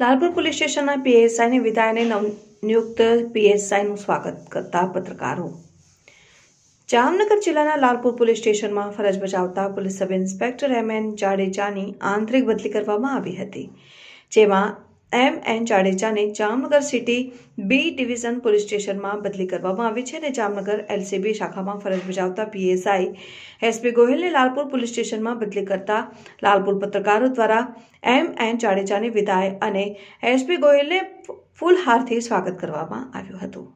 Lalpur police સ્ટેશનના પીએસઆઈની વિદાયને નવનિયુક્ત પીએસઆઈનું સ્વાગત કરતા પત્રકારો જામનગર જિલ્લાના લાલપુર પોલીસ સ્ટેશનમાં ફરજ બજાવતા police sub inspector M N જાડેજાની આંતરિક બદલી કરવામાં આવી હતી જેમાં એમ એન જાડેજાને Jamnagar city B division police સ્ટેશનમાં બદલી કરવામાં આવી છે અને જામનગર એલસીબી શાખામાં ફરજ બજાવતા પીએસઆઈ એસપી ગોહિલને લાલપુર પોલીસ સ્ટેશનમાં બદલી કરતા લાલપુર પત્રકારો દ્વારા એમ એન જાડેજાની વિદાય અને એસપી ગોહિલને ફૂલહારથી સ્વાગત કરવામાં આવ્યું હતું